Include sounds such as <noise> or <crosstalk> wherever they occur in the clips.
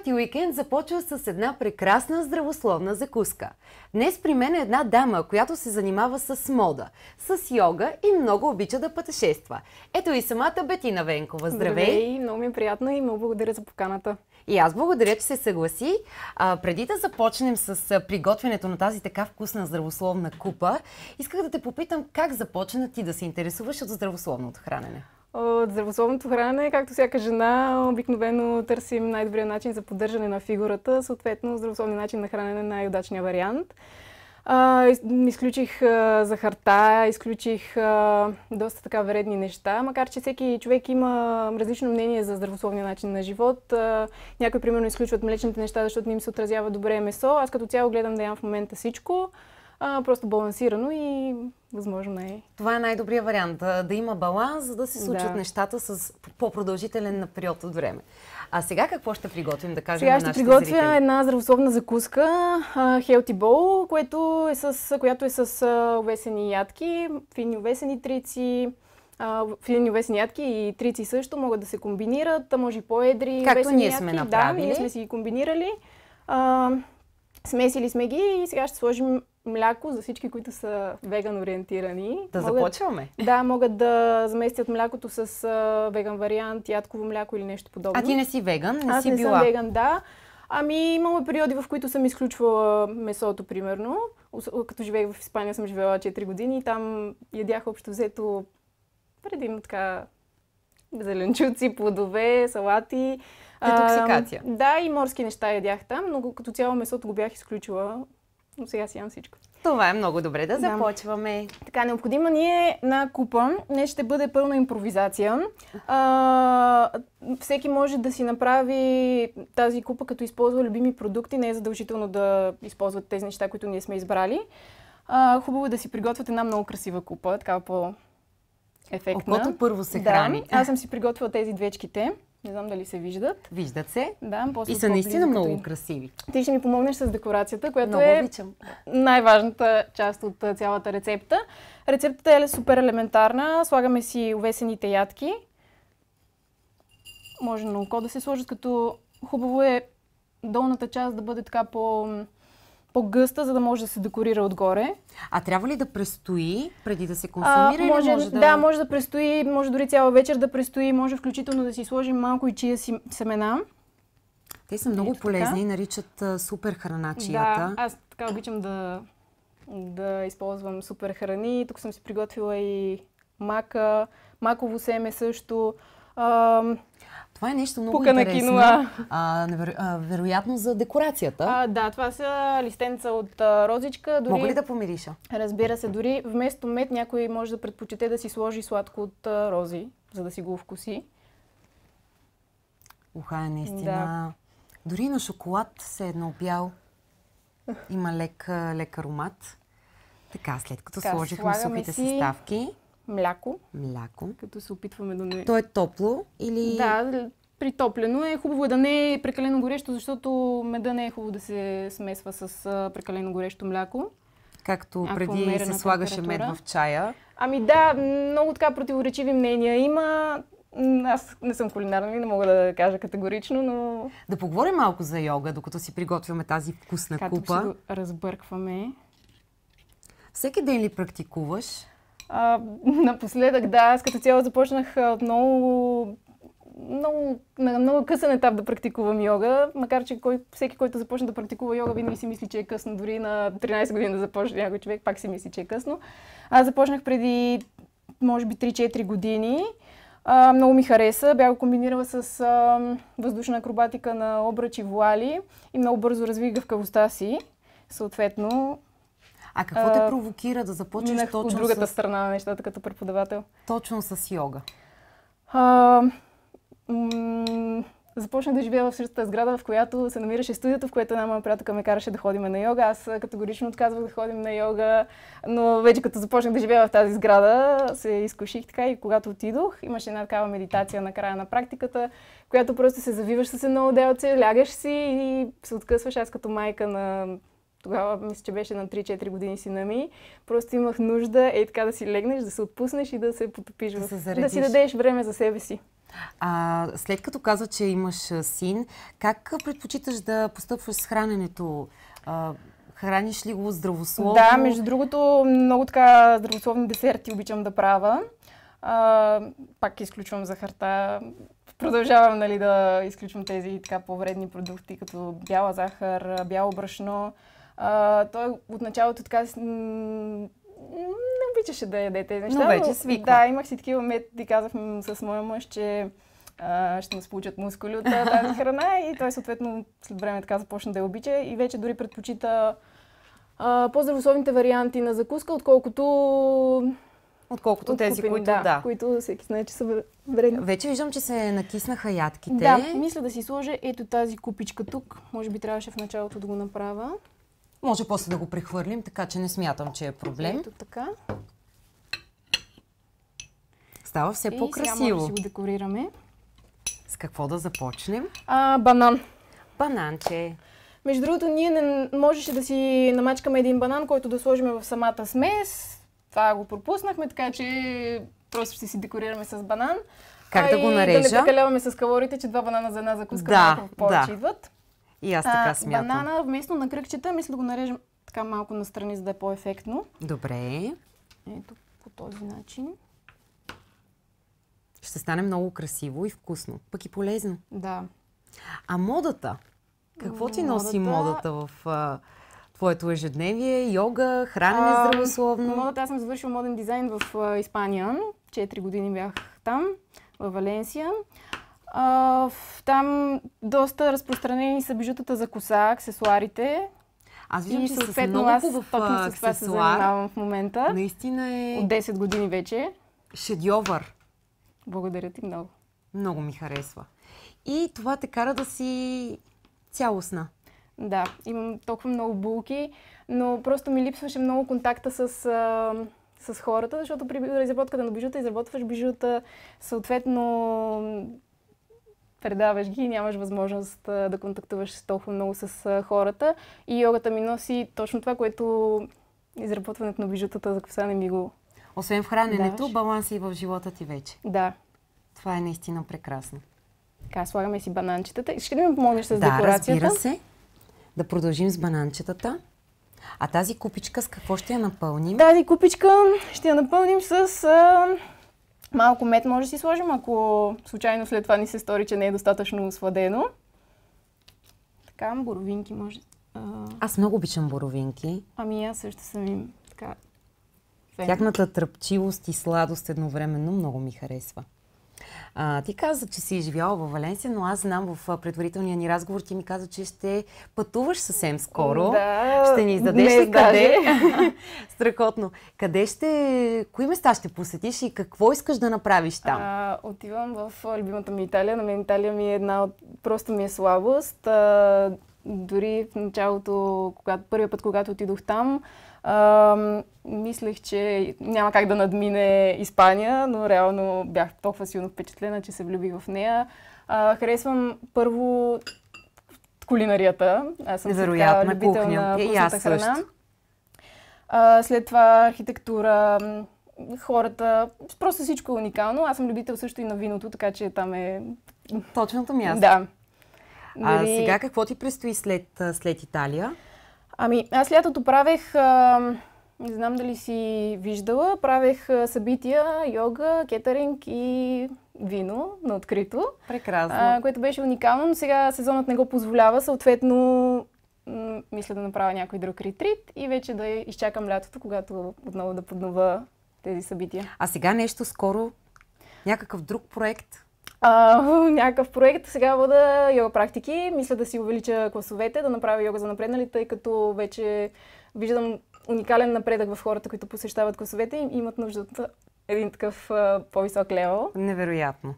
Нашият уикенд започва с една прекрасна здравословна закуска. Днес при мен е една дама, която се занимава с мода, с йога и много обича да пътешества. Ето и самата Бетина Венкова. Здравей! Здравей! Много ми е приятно и много благодаря за поканата. И аз благодаря, че се съгласи. А, преди да започнем с приготвянето на тази така вкусна здравословна купа, исках да те попитам как започна ти да се интересуваш от здравословното хранене. От здравословното хранене, както всяка жена, обикновено търсим най-добрия начин за поддържане на фигурата, съответно здравословният начин на хранене е най-удачният вариант. изключих захарта, изключих доста така вредни неща, макар че всеки човек има различно мнение за здравословния начин на живот. някои, примерно, изключват млечните неща, защото не им се отразява добре месо. Аз като цяло гледам да ям в момента всичко а, просто балансирано и възможно най- Това е най-добрият вариант. Да, да има баланс, за да се случат да. нещата с по-продължителен период от време. А сега какво ще приготвим, да кажем сега на Сега ще приготвя зрители? една здравословна закуска, Healthy Bowl, което е с, която е с увесени ядки, фини увесени трици, филини овесени ядки и трици също могат да се комбинират, може и по-едри Както ние сме ядки. направили. Да, ние сме си ги комбинирали. А, Смесили сме ги и сега ще сложим мляко за всички, които са веган ориентирани. Да могат, започваме. Да, могат да заместят млякото с а, веган вариант, ядково мляко или нещо подобно. А ти не си веган, не Аз си не била. съм веган, да. Ами имаме периоди, в които съм изключвала месото, примерно. Като живеех в Испания съм живела 4 години и там ядях общо взето предимно така зеленчуци, плодове, салати. Детоксикация. А, да, и морски неща ядях там, но като цяло месото го бях изключила, но сега си ям всичко. Това е много добре, да започваме. Да. Така, необходима ни е на купа. Днес ще бъде пълна импровизация. А, всеки може да си направи тази купа, като използва любими продукти. Не е задължително да използват тези неща, които ние сме избрали. А, хубаво е да си приготвят една много красива купа, такава по-ефектна. Окото първо се да, храни. Аз съм си приготвила тези двечките. Не знам дали се виждат. Виждат се. Да, после и са наистина много им. красиви. Ти ще ми помогнеш с декорацията, която много е обичам. най-важната част от цялата рецепта. Рецептата е супер елементарна. Слагаме си увесените ядки. Може на око да се сложат, като хубаво е долната част да бъде така по по-гъста, за да може да се декорира отгоре. А трябва ли да престои преди да се консумира? А, може, или може да... да, може да престои, може дори цяла вечер да престои, може включително да си сложим малко и чия си, семена. Те са много Ето, полезни, така. наричат а, супер храна чията. Да, аз така обичам да, да използвам супер храни. Тук съм си приготвила и мака, маково семе също. А, това е нещо много Пука интересно. На а, неверо... а, вероятно за декорацията. А, да, това са листенца от а, розичка. Дори... Мога ли да помириша? Разбира се, дори вместо мед някой може да предпочете да си сложи сладко от а, рози, за да си го вкуси. Уха е наистина. Да. Дори на шоколад се е едно бял. Има лек, лек аромат. Така, след като така, сложихме сухите си... съставки, мляко. Мляко. Като се опитваме да не... То е топло или... Да, притоплено е. Хубаво е да не е прекалено горещо, защото меда не е хубаво да се смесва с прекалено горещо мляко. Както преди се слагаше мед в чая. Ами да, много така противоречиви мнения има. Аз не съм кулинарна и не мога да кажа категорично, но... Да поговорим малко за йога, докато си приготвяме тази вкусна Като купа. Като ще го разбъркваме. Всеки ден ли практикуваш? А, <laughs> напоследък, да, аз като цяло започнах отново много, на много късен етап да практикувам йога, макар че кой, всеки, който започне да практикува йога, винаги си мисли, че е късно. Дори на 13 години да започне някой човек, пак си мисли, че е късно. Аз започнах преди, може би, 3-4 години. А, много ми хареса. Бях комбинирала с а, въздушна акробатика на обръчи вуали и много бързо развих гъвкавостта си. Съответно, а какво а, те провокира да започнеш точно от другата страна на нещата като преподавател? Точно с йога. А, м- започнах да живея в същата сграда, в която се намираше студията, в което една моя приятелка ме караше да ходим на йога. Аз категорично отказвах да ходим на йога, но вече като започнах да живея в тази сграда, се изкуших така и когато отидох, имаше една такава медитация на края на практиката, която просто се завиваш с едно отделце, лягаш си и се откъсваш. Аз като майка на тогава мисля, че беше на 3-4 години сина ми. Просто имах нужда е така да си легнеш, да се отпуснеш и да се потопиш. Да, се да си дадеш време за себе си. А, след като каза, че имаш син, как предпочиташ да постъпваш с храненето? А, храниш ли го здравословно? Да, между другото, много така здравословни десерти обичам да правя. А, пак изключвам захарта. Продължавам нали, да изключвам тези така повредни продукти, като бяла захар, бяло брашно той от началото така не обичаше да яде тези неща. Но вече свикна. Да, имах си такива методи, казах с моя мъж, че а, ще му сполучат мускули от тази <laughs> храна и той съответно след време така започна да я обича и вече дори предпочита а, по-здравословните варианти на закуска, отколкото Отколкото от тези, които да, да. Които всеки знае, че са вредни. Вече виждам, че се накиснаха ядките. Да, мисля да си сложа ето тази купичка тук. Може би трябваше в началото да го направя. Може после да го прехвърлим, така че не смятам, че е проблем. Ето така. Става все по-красиво. И сега може да го декорираме. С какво да започнем? А, банан. Бананче. Между другото, ние не можеше да си намачкаме един банан, който да сложим в самата смес. Това го пропуснахме, така че просто ще си декорираме с банан. Как а да го нарежа? Да не прекаляваме с калорите, че два банана за една закуска да, малко повече да. идват. И аз така смятам. Банана вместо на кръгчета, мисля да го нарежем така малко настрани, за да е по-ефектно. Добре. Ето по този начин. Ще стане много красиво и вкусно, пък и полезно. Да. А модата? Какво ти носи модата в а, твоето ежедневие? Йога, хранене здравословно? Модата, аз съм завършила моден дизайн в а, Испания. Четири години бях там, в Валенсия. А, там доста разпространени са бижутата за коса, аксесуарите. Аз виждам, и че с много аз хубав точно с това се занимавам в момента. Наистина е... От 10 години вече. Шедьовър. Благодаря ти много. Много ми харесва. И това те кара да си цялостна. Да, имам толкова много булки, но просто ми липсваше много контакта с, а, с хората, защото при изработката на бижута изработваш бижута, съответно предаваш ги и нямаш възможност да контактуваш толкова много с хората. И йогата ми носи точно това, което изработването на бижутата за коса не ми го Освен в храненето, даваш. баланс и в живота ти вече. Да. Това е наистина прекрасно. Така, слагаме си бананчетата. Ще ли ме помогнеш с да, декорацията? Да, разбира се. Да продължим с бананчетата. А тази купичка с какво ще я напълним? Тази купичка ще я напълним с а, Малко мед може да си сложим, ако случайно след това ни се стори, че не е достатъчно сладено. Така, боровинки може. А... Аз много обичам боровинки. Ами аз също съм им така... Фен. Тяхната тръпчивост и сладост едновременно много ми харесва. А, ти каза, че си живяла във Валенсия, но аз знам в предварителния ни разговор, ти ми каза, че ще пътуваш съвсем скоро. Да, ще ни издадеш ли къде? <laughs> Страхотно. Къде ще, кои места ще посетиш и какво искаш да направиш там? А, отивам в любимата ми Италия. На мен Италия ми е една от... просто ми е слабост. А, дори в началото, когато, първия път, когато отидох там, а, мислех, че няма как да надмине Испания, но реално бях толкова силно впечатлена, че се влюбих в нея. А, харесвам първо кулинарията. Аз съм Невероятна така, любител кухня. на вкусната храна. А, след това архитектура, хората, просто всичко е уникално. Аз съм любител също и на виното, така че там е... Точното място. Да. А Дали... сега какво ти предстои след, след Италия? Ами, аз лятото правех, а, не знам дали си виждала, правех събития, йога, кетеринг и вино на открито. Прекрасно. А, което беше уникално, но сега сезонът не го позволява, съответно мисля да направя някой друг ретрит и вече да изчакам лятото, когато отново да поднова тези събития. А сега нещо скоро, някакъв друг проект? а, <laughs> някакъв проект. Сега вода йога практики. Мисля да си увелича класовете, да направя йога за напреднали, тъй като вече виждам уникален напредък в хората, които посещават класовете и имат нужда от един такъв по-висок левел. Невероятно.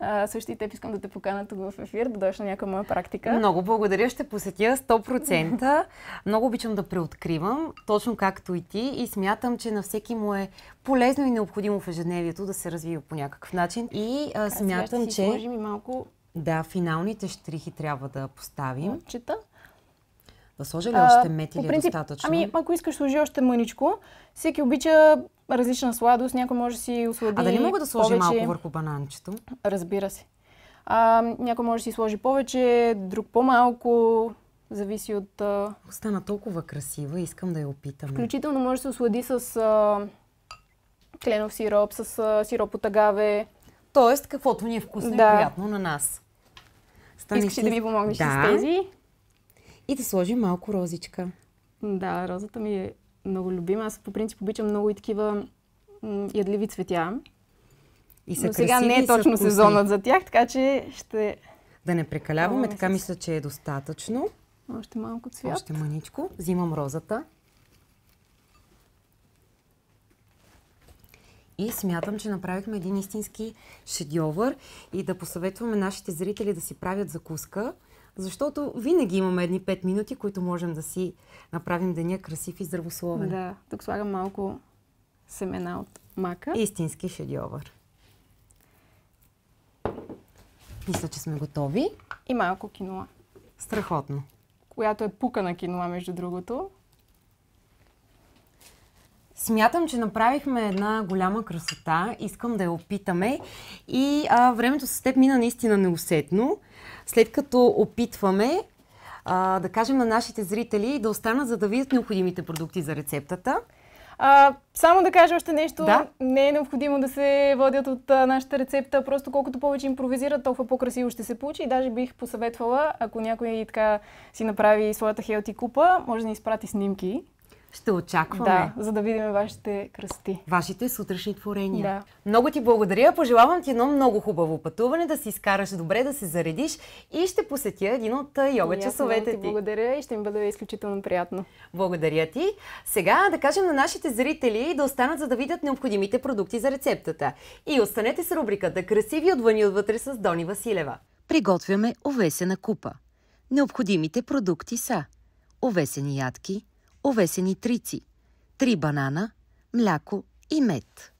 А, също и теб искам да те покана тук в ефир, да дойдеш на някоя моя практика. Много благодаря, ще посетя 100%. Много обичам да преоткривам, точно както и ти, и смятам, че на всеки му е полезно и необходимо в ежедневието да се развива по някакъв начин. И а, смятам, сега, че... Може ми малко... Да, финалните штрихи трябва да поставим. Чета. Да сложа ли още мет или е достатъчно? Ами, ако искаш, сложи още мъничко. Всеки обича различна сладост, някой може да си ослади А дали мога да сложи повече. малко върху бананчето? Разбира се. А, някой може да си сложи повече, друг по-малко, зависи от... Остана Стана толкова красива, искам да я опитам. Включително може да се ослади с а... кленов сироп, с а... сироп от агаве. Тоест, каквото ни е вкусно да. и приятно на нас. Стани Искаш ли да ми помогнеш да. с тези? И да сложим малко розичка. Да, розата ми е много любим. Аз по принцип обичам много и такива ядливи цветя. И са Но сега не е точно сезонът за тях, така че ще... Да не прекаляваме, така мисля, че е достатъчно. Още малко цвят. Още маничко. Взимам розата. И смятам, че направихме един истински шедьовър и да посъветваме нашите зрители да си правят закуска. Защото винаги имаме едни 5 минути, които можем да си направим деня красив и здравословен. Да, тук слагам малко семена от мака. Истински шедьовър. Мисля, че сме готови. И малко кинола. Страхотно. Която е пука на кинола, между другото. Смятам, че направихме една голяма красота. Искам да я опитаме. И а, времето с теб мина наистина неусетно след като опитваме а, да кажем на нашите зрители да останат, за да видят необходимите продукти за рецептата. А, само да кажа още нещо. Да? Не е необходимо да се водят от а, нашата рецепта. Просто колкото повече импровизират, толкова по-красиво ще се получи. И даже бих посъветвала, ако някой така си направи своята хелти купа, може да ни изпрати снимки ще очакваме. Да, за да видим вашите красоти. Вашите сутрешни творения. Да. Много ти благодаря. Пожелавам ти едно много хубаво пътуване, да си изкараш добре, да се заредиш и ще посетя един от йога часовете ти. ти. Благодаря и ще ми бъде изключително приятно. Благодаря ти. Сега да кажем на нашите зрители да останат за да видят необходимите продукти за рецептата. И останете с рубриката Красиви отвън и отвътре с Дони Василева. Приготвяме овесена купа. Необходимите продукти са овесени ядки – овесени трици, три банана, мляко и мед.